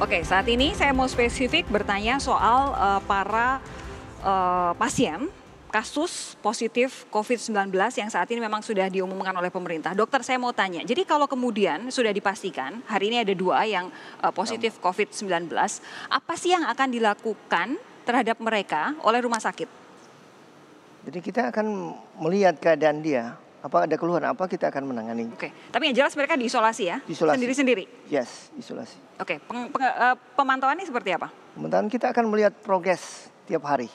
Oke, saat ini saya mau spesifik bertanya soal uh, para uh, pasien kasus positif COVID-19 yang saat ini memang sudah diumumkan oleh pemerintah. Dokter, saya mau tanya. Jadi kalau kemudian sudah dipastikan hari ini ada dua yang uh, positif iya. COVID-19, apa sih yang akan dilakukan terhadap mereka oleh rumah sakit? Jadi kita akan melihat keadaan dia apa ada keluhan apa kita akan menangani. Oke, okay. tapi yang jelas mereka diisolasi ya? Diisolasi. Sendiri-sendiri? Yes, isolasi. Oke, okay. ini uh, seperti apa? Pemantauan kita akan melihat progres tiap hari.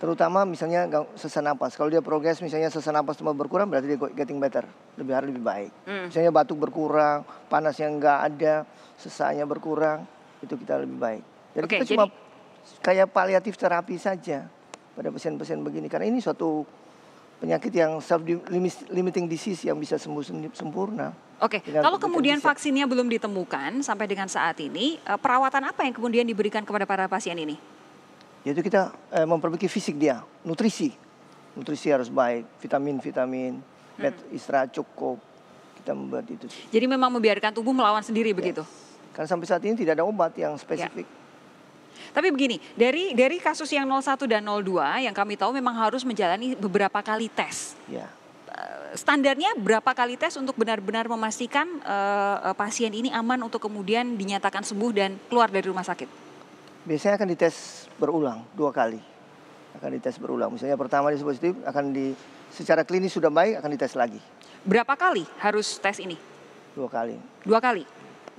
Terutama misalnya sesak napas. Kalau dia progres misalnya sesak napas cuma berkurang berarti dia getting better. Lebih hari lebih baik. Hmm. Misalnya batuk berkurang, panasnya enggak ada, sesaknya berkurang, itu kita lebih baik. Jadi okay, kita jadi... kayak paliatif terapi saja pada pasien-pasien begini. Karena ini suatu penyakit yang self limiting disease yang bisa sembuh sempurna. Oke, okay. kalau kemudian bisa. vaksinnya belum ditemukan sampai dengan saat ini, eh, perawatan apa yang kemudian diberikan kepada para pasien ini? Yaitu kita eh, memperbaiki fisik dia, nutrisi, nutrisi harus baik, vitamin, vitamin, hmm. istirahat cukup, kita membuat itu. Jadi memang membiarkan tubuh melawan sendiri yes. begitu? Karena sampai saat ini tidak ada obat yang spesifik. Ya. Tapi begini, dari dari kasus yang 01 dan 02 yang kami tahu memang harus menjalani beberapa kali tes. Ya. Eh, standarnya berapa kali tes untuk benar-benar memastikan uh, pasien ini aman untuk kemudian dinyatakan sembuh dan keluar dari rumah sakit? Biasanya akan dites berulang dua kali. Akan dites berulang. Misalnya pertama di positif akan di secara klinis sudah baik akan dites lagi. Berapa kali harus tes ini? Dua kali. Dua kali.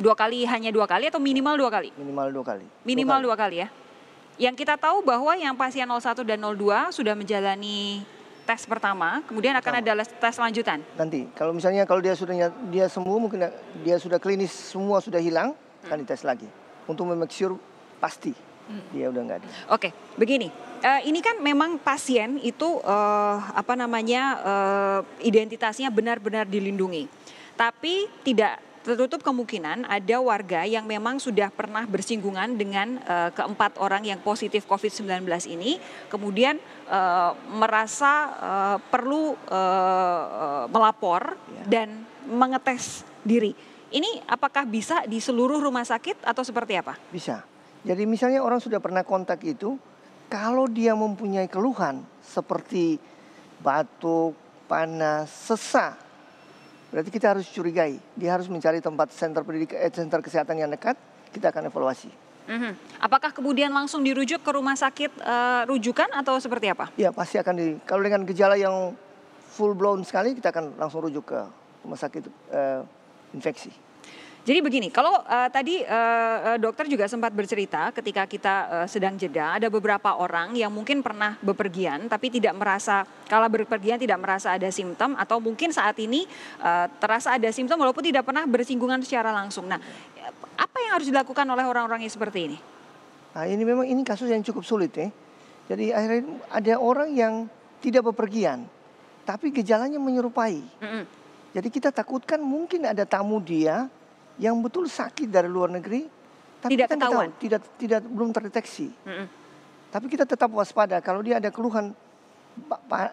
Dua kali hanya dua kali atau minimal dua kali? Minimal dua kali. Minimal dua kali, dua kali ya. Yang kita tahu bahwa yang pasien 01 dan 02 sudah menjalani tes pertama, kemudian pertama. akan ada tes lanjutan. Nanti, kalau misalnya kalau dia sudah dia sembuh mungkin dia sudah klinis semua sudah hilang, hmm. akan dites lagi untuk make pasti hmm. dia udah nggak ada. Oke, okay. begini. Uh, ini kan memang pasien itu uh, apa namanya uh, identitasnya benar-benar dilindungi, tapi tidak tertutup kemungkinan ada warga yang memang sudah pernah bersinggungan dengan uh, keempat orang yang positif COVID-19 ini, kemudian uh, merasa uh, perlu uh, melapor iya. dan mengetes diri. Ini apakah bisa di seluruh rumah sakit atau seperti apa? Bisa. Jadi misalnya orang sudah pernah kontak itu, kalau dia mempunyai keluhan seperti batuk, panas, sesak, Berarti kita harus curigai. Dia harus mencari tempat center pendidikan, eh, center kesehatan yang dekat. Kita akan evaluasi. Mm-hmm. Apakah kemudian langsung dirujuk ke rumah sakit uh, rujukan atau seperti apa? Ya pasti akan di. Kalau dengan gejala yang full blown sekali, kita akan langsung rujuk ke rumah sakit uh, infeksi. Jadi begini, kalau uh, tadi uh, dokter juga sempat bercerita ketika kita uh, sedang jeda, ada beberapa orang yang mungkin pernah bepergian tapi tidak merasa kalau berpergian tidak merasa ada simptom atau mungkin saat ini uh, terasa ada simptom walaupun tidak pernah bersinggungan secara langsung. Nah, apa yang harus dilakukan oleh orang-orang yang seperti ini? Nah, ini memang ini kasus yang cukup sulit ya. Jadi akhirnya ada orang yang tidak bepergian tapi gejalanya menyerupai. Mm -hmm. Jadi kita takutkan mungkin ada tamu dia yang betul sakit dari luar negeri tapi tidak kita ketahuan. kita, tidak tidak belum terdeteksi. Mm -mm. Tapi kita tetap waspada kalau dia ada keluhan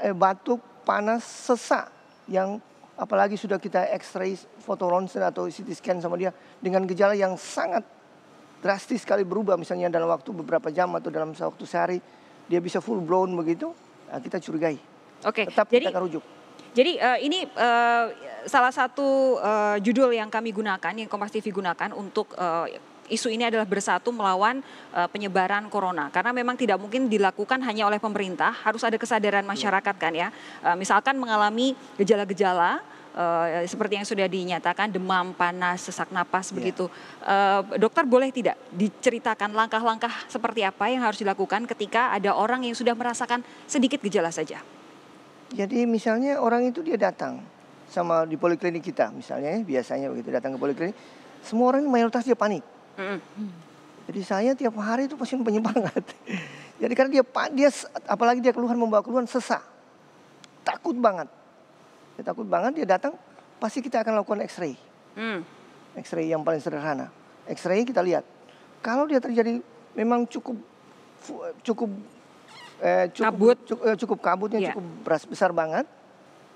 eh, batuk, panas, sesak yang apalagi sudah kita X-ray, foto ronsen atau CT scan sama dia dengan gejala yang sangat drastis sekali berubah misalnya dalam waktu beberapa jam atau dalam waktu sehari dia bisa full blown begitu, nah, kita curigai. Oke. Okay. Tetap Jadi, kita akan rujuk. Jadi uh, ini uh, salah satu uh, judul yang kami gunakan, yang Kompas TV gunakan untuk uh, isu ini adalah bersatu melawan uh, penyebaran corona karena memang tidak mungkin dilakukan hanya oleh pemerintah harus ada kesadaran iya. masyarakat kan ya uh, misalkan mengalami gejala-gejala uh, seperti yang sudah dinyatakan demam panas sesak napas iya. begitu uh, dokter boleh tidak diceritakan langkah-langkah seperti apa yang harus dilakukan ketika ada orang yang sudah merasakan sedikit gejala saja jadi misalnya orang itu dia datang sama di poliklinik kita misalnya biasanya begitu datang ke poliklinik semua orang mayoritas dia panik. Mm. Jadi saya tiap hari itu pasien penyemangat. Jadi karena dia dia apalagi dia keluhan membawa keluhan sesak. Takut banget. Dia takut banget dia datang pasti kita akan lakukan x-ray. Mm. X-ray yang paling sederhana. X-ray kita lihat. Kalau dia terjadi memang cukup cukup eh, cukup, kabut. Eh, cukup, cukup kabutnya yeah. cukup beras besar banget,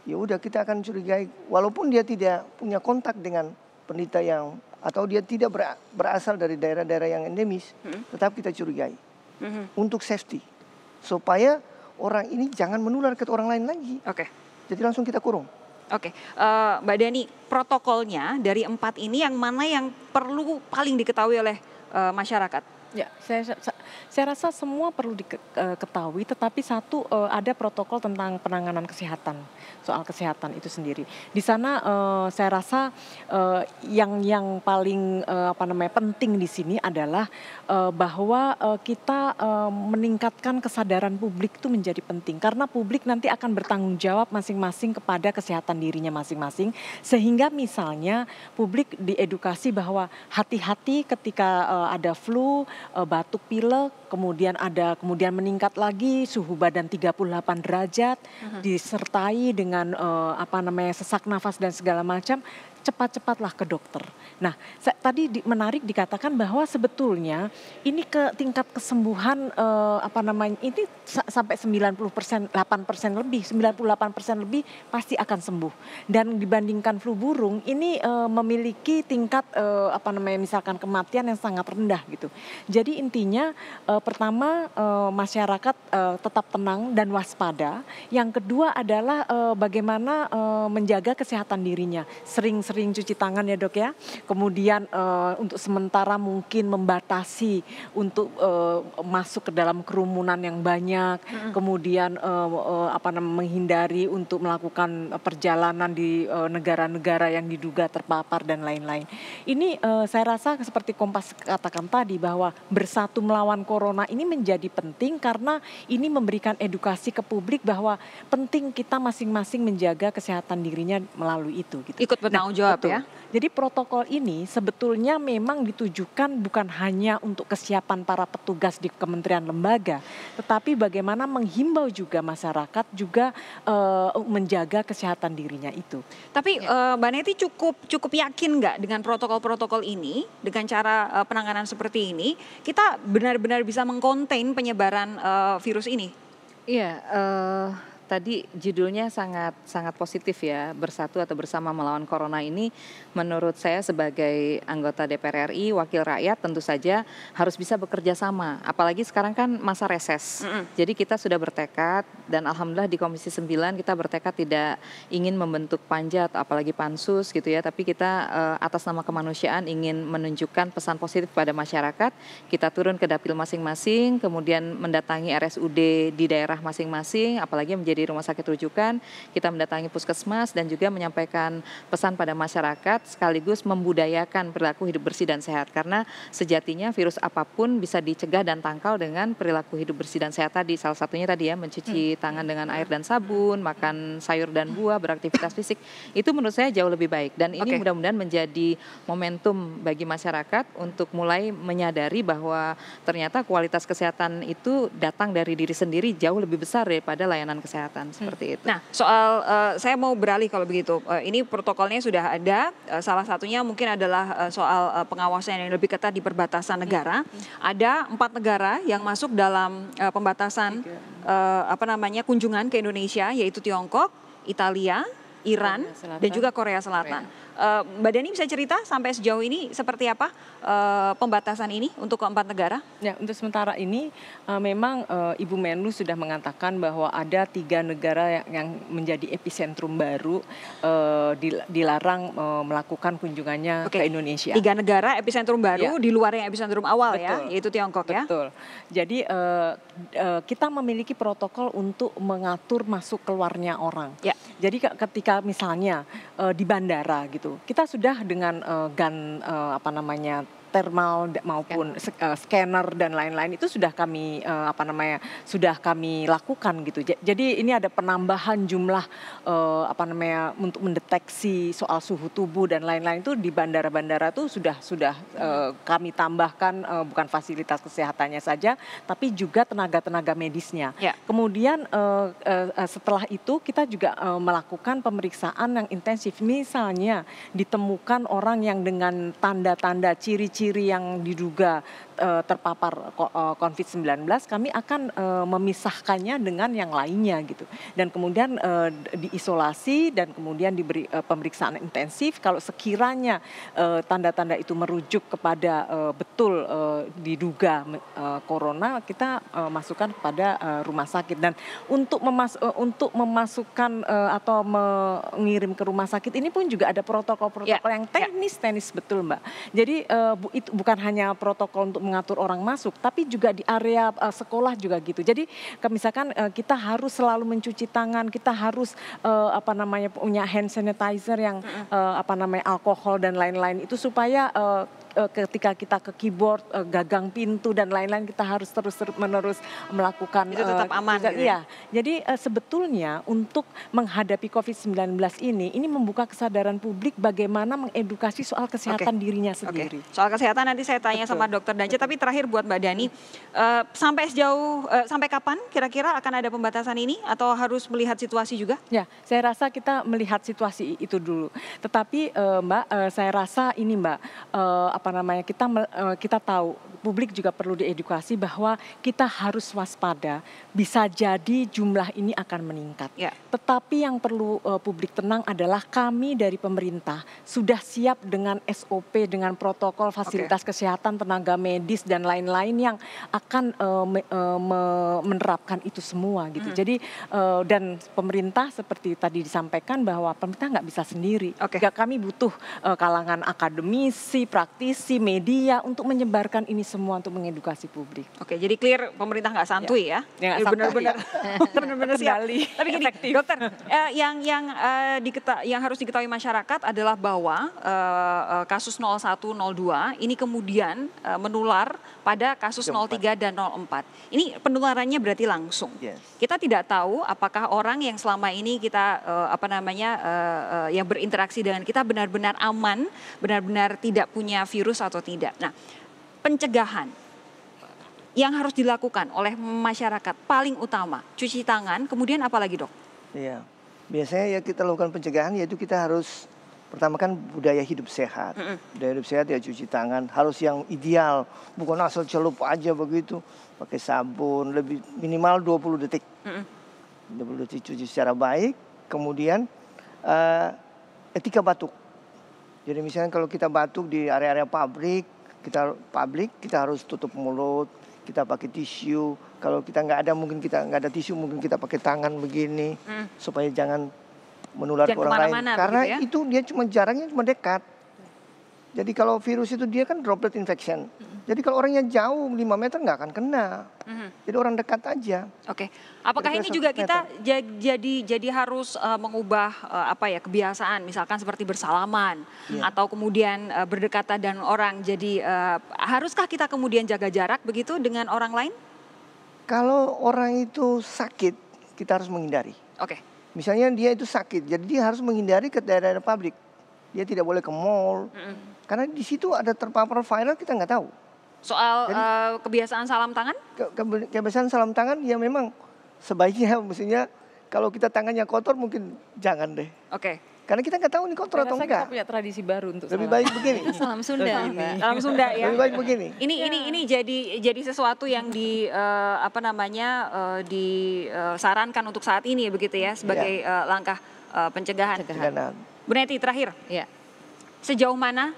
ya udah kita akan curigai. Walaupun dia tidak punya kontak dengan penderita yang atau dia tidak berasal dari daerah-daerah yang endemis, hmm. tetap kita curigai hmm. untuk safety supaya orang ini jangan menular ke orang lain lagi. Oke. Okay. Jadi langsung kita kurung. Oke, okay. uh, eh, Mbak Dani, protokolnya dari empat ini yang mana yang perlu paling diketahui oleh uh, masyarakat? Ya, saya, saya rasa semua perlu diketahui, eh, tetapi satu eh, ada protokol tentang penanganan kesehatan soal kesehatan itu sendiri. Di sana eh, saya rasa yang yang paling apa namanya penting di sini adalah bahwa kita meningkatkan kesadaran publik itu menjadi penting karena publik nanti akan bertanggung jawab masing-masing kepada kesehatan dirinya masing-masing sehingga misalnya publik diedukasi bahwa hati-hati ketika ada flu uh, batuk pilek, kemudian ada kemudian meningkat lagi suhu badan 38 derajat uh mhm. -huh. disertai dengan uh, apa namanya sesak nafas dan segala macam cepat-cepatlah ke dokter. Nah, tadi di, menarik dikatakan bahwa sebetulnya ini ke tingkat kesembuhan eh, apa namanya ini sa sampai 90%, persen, 8% persen lebih, 98% persen lebih pasti akan sembuh. Dan dibandingkan flu burung ini eh, memiliki tingkat eh, apa namanya misalkan kematian yang sangat rendah gitu. Jadi intinya eh, pertama eh, masyarakat eh, tetap tenang dan waspada. Yang kedua adalah eh, bagaimana eh, menjaga kesehatan dirinya. Sering sering cuci tangan ya dok ya. Kemudian uh, untuk sementara mungkin membatasi untuk uh, masuk ke dalam kerumunan yang banyak. Hmm. Kemudian uh, uh, apa namanya menghindari untuk melakukan perjalanan di negara-negara yang diduga terpapar dan lain-lain. Ini uh, saya rasa seperti Kompas katakan tadi bahwa bersatu melawan corona ini menjadi penting karena ini memberikan edukasi ke publik bahwa penting kita masing-masing menjaga kesehatan dirinya melalui itu gitu. Ikut bertanggung nah, jawab ya. Betul. ya. Jadi protokol ini sebetulnya memang ditujukan bukan hanya untuk kesiapan para petugas di kementerian lembaga, tetapi bagaimana menghimbau juga masyarakat juga e, menjaga kesehatan dirinya itu. Tapi ya. e, Mbak Neti cukup cukup yakin nggak dengan protokol-protokol ini, dengan cara e, penanganan seperti ini, kita benar-benar bisa mengkontain penyebaran e, virus ini? Iya. Uh tadi judulnya sangat sangat positif ya, bersatu atau bersama melawan corona ini menurut saya sebagai anggota DPR RI, wakil rakyat tentu saja harus bisa bekerja sama. Apalagi sekarang kan masa reses. Mm hmm Jadi kita sudah bertekad dan alhamdulillah di Komisi 9 kita bertekad tidak ingin membentuk panjat apalagi pansus gitu ya, tapi kita uh, atas nama kemanusiaan ingin menunjukkan pesan positif pada masyarakat. Kita turun ke dapil masing-masing, kemudian mendatangi RSUD di daerah masing-masing apalagi menjadi di rumah sakit rujukan, kita mendatangi puskesmas dan juga menyampaikan pesan pada masyarakat sekaligus membudayakan perilaku hidup bersih dan sehat karena sejatinya virus apapun bisa dicegah dan tangkal dengan perilaku hidup bersih dan sehat tadi. Salah satunya tadi ya mencuci hmm. tangan dengan air dan sabun, makan sayur dan hmm. buah, beraktivitas fisik. Itu menurut saya jauh lebih baik dan ini okay. mudah-mudahan menjadi momentum bagi masyarakat untuk mulai menyadari bahwa ternyata kualitas kesehatan itu datang dari diri sendiri jauh lebih besar daripada layanan kesehatan kesehatan hmm. seperti itu. Nah, soal uh, saya mau beralih kalau begitu. Uh, ini protokolnya sudah ada. Uh, salah satunya mungkin adalah uh, soal uh, pengawasan yang lebih ketat di perbatasan hmm. negara. Hmm. Ada empat negara yang masuk dalam uh, pembatasan uh, apa namanya kunjungan ke Indonesia, yaitu Tiongkok, Italia, Iran dan juga Korea Selatan. Korea. Eh, Mbak Dani bisa cerita sampai sejauh ini seperti apa eh, pembatasan ini untuk keempat negara? Ya, untuk sementara ini eh, memang Ibu Menlu sudah mengatakan bahwa ada tiga negara yang, menjadi epicentrum baru dilarang melakukan kunjungannya Oke. ke Indonesia. Tiga negara epicentrum baru ya. di luar yang epicentrum awal ya, Betul. ya, yaitu Tiongkok Betul. ya. Betul. Jadi kita memiliki protokol untuk mengatur masuk keluarnya orang. Ya. Jadi ketika misalnya uh, di bandara gitu, kita sudah dengan uh, gun uh, apa namanya termal maupun uh, scanner dan lain-lain itu sudah kami uh, apa namanya sudah kami lakukan gitu. Jadi ini ada penambahan jumlah uh, apa namanya untuk mendeteksi soal suhu tubuh dan lain-lain itu di bandara-bandara tuh sudah sudah uh, kami tambahkan uh, bukan fasilitas kesehatannya saja tapi juga tenaga-tenaga medisnya. Ya. Kemudian uh, uh, setelah itu kita juga uh, melakukan pemeriksaan yang intensif misalnya ditemukan orang yang dengan tanda-tanda ciri-ciri ciri yang diduga eh, terpapar eh, COVID-19, kami akan eh, memisahkannya dengan yang lainnya gitu. Dan kemudian diisolasi dan kemudian diberi pemeriksaan intensif. Kalau sekiranya tanda-tanda itu merujuk kepada betul diduga corona, kita masukkan kepada rumah sakit. Dan untuk memas untuk memasukkan atau mengirim ke rumah sakit ini pun juga ada protokol-protokol ya, yang ya. teknis-teknis betul, Mbak. Jadi uh, itu bukan hanya protokol untuk mengatur orang masuk, tapi juga di area uh, sekolah juga gitu. Jadi misalkan uh, kita harus selalu mencuci tangan, kita harus uh, apa namanya punya hand sanitizer yang uh, apa namanya alkohol dan lain-lain itu supaya uh, Eh, ketika kita ke keyboard, eh, gagang pintu dan lain-lain kita harus terus menerus melakukan itu tetap eh, aman. Gitu ya. gitu. Iya. Jadi sebetulnya untuk menghadapi COVID-19 ini ini membuka kesadaran publik bagaimana mengedukasi soal kesehatan okay. dirinya sendiri. Okay. Soal kesehatan nanti saya tanya Betul. sama dokter Danci tapi terakhir buat Mbak Dani uh, sampai sejauh uh, sampai kapan kira-kira akan ada pembatasan ini atau harus melihat situasi juga? Ya, saya rasa kita melihat situasi itu dulu. Tetapi uh, Mbak uh, saya rasa ini Mbak uh, apa namanya kita eh, kita tahu publik juga perlu diedukasi bahwa kita harus waspada bisa jadi jumlah ini akan meningkat. Ya. Tetapi yang perlu uh, publik tenang adalah kami dari pemerintah sudah siap dengan SOP dengan protokol fasilitas okay. kesehatan tenaga medis dan lain-lain yang akan uh, me, uh, me, menerapkan itu semua gitu. Hmm. Jadi uh, dan pemerintah seperti tadi disampaikan bahwa pemerintah nggak bisa sendiri. Okay. kami butuh uh, kalangan akademisi, praktis televisi, media untuk menyebarkan ini semua untuk mengedukasi publik. Oke, jadi clear pemerintah nggak ya. santuy ya? Ya, iya, benar-benar, benar-benar sekali. Tapi gini, Efektif. dokter, eh, yang yang eh, diketa yang harus diketahui masyarakat adalah bahwa eh, eh kasus 0102 ini kemudian eh, menular pada kasus 03 dan 04. Ini penularannya berarti langsung. Yes. Kita tidak tahu apakah orang yang selama ini kita eh, apa namanya eh, eh yang berinteraksi dengan kita benar-benar aman, benar-benar tidak punya virus virus atau tidak. Nah, pencegahan yang harus dilakukan oleh masyarakat paling utama cuci tangan, kemudian apa lagi dok? Iya, biasanya ya kita lakukan pencegahan yaitu kita harus pertama kan budaya hidup sehat, mm -mm. budaya hidup sehat ya cuci tangan harus yang ideal, bukan asal celup aja begitu, pakai sabun lebih minimal 20 detik, mm -mm. 20 detik cuci secara baik, kemudian uh, etika batuk jadi misalnya kalau kita batuk di area-area pabrik, kita pabrik kita harus tutup mulut, kita pakai tisu. Kalau kita nggak ada mungkin kita nggak ada tisu mungkin kita pakai tangan begini hmm. supaya jangan menular jangan ke orang lain. Karena ya? itu dia cuma jarangnya cuma dekat. Jadi kalau virus itu dia kan droplet infection. Mm-hmm. Jadi kalau orangnya jauh 5 meter nggak akan kena. Mm-hmm. Jadi orang dekat aja. Oke. Okay. Apakah jadi ini juga kita jadi jadi harus uh, mengubah uh, apa ya kebiasaan misalkan seperti bersalaman yeah. atau kemudian uh, berdekatan dan orang. Jadi uh, haruskah kita kemudian jaga jarak begitu dengan orang lain? Kalau orang itu sakit, kita harus menghindari. Oke. Okay. Misalnya dia itu sakit, jadi dia harus menghindari ke daerah-daerah publik. Dia tidak boleh ke mall. Mm-hmm karena di situ ada terpapar viral kita nggak tahu. Soal Jadi, uh, kebiasaan salam tangan? Ke, kebiasaan salam tangan ya memang sebaiknya mestinya kalau kita tangannya kotor mungkin jangan deh. Oke. Okay. Karena kita nggak tahu ini kotor atau enggak. Kita punya tradisi baru untuk lebih salam. baik begini. salam Sunda. Salam Sunda ya. Lebih baik begini. Ini ya. ini ini jadi jadi sesuatu yang di uh, apa namanya uh, eh, disarankan untuk saat ini begitu ya sebagai ya. Uh, langkah uh, pencegahan. pencegahan. Bu Neti terakhir. Ya. Sejauh mana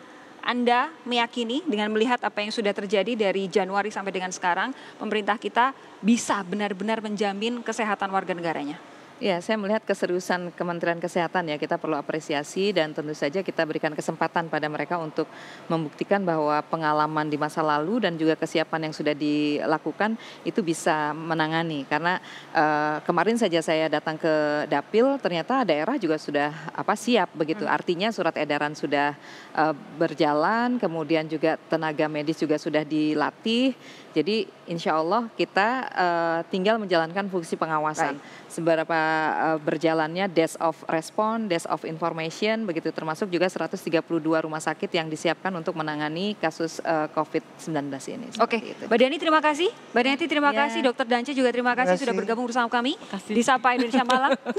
anda meyakini dengan melihat apa yang sudah terjadi dari Januari sampai dengan sekarang, pemerintah kita bisa benar-benar menjamin kesehatan warga negaranya? Ya, saya melihat keseriusan Kementerian Kesehatan ya, kita perlu apresiasi dan tentu saja kita berikan kesempatan pada mereka untuk membuktikan bahwa pengalaman di masa lalu dan juga kesiapan yang sudah dilakukan itu bisa menangani. Karena uh, kemarin saja saya datang ke Dapil, ternyata daerah juga sudah apa siap begitu. Hmm. Artinya surat edaran sudah uh, berjalan, kemudian juga tenaga medis juga sudah dilatih. Jadi insya Allah kita uh, tinggal menjalankan fungsi pengawasan. Right. Seberapa uh, berjalannya desk of response, desk of information, begitu termasuk juga 132 rumah sakit yang disiapkan untuk menangani kasus uh, eh, COVID-19 ini. Oke, okay. Mbak Dani terima kasih. Mbak Dani terima yeah. kasih, Dokter Dance juga terima kasih, terima kasih sudah bergabung bersama kami di Sapa Indonesia Malam.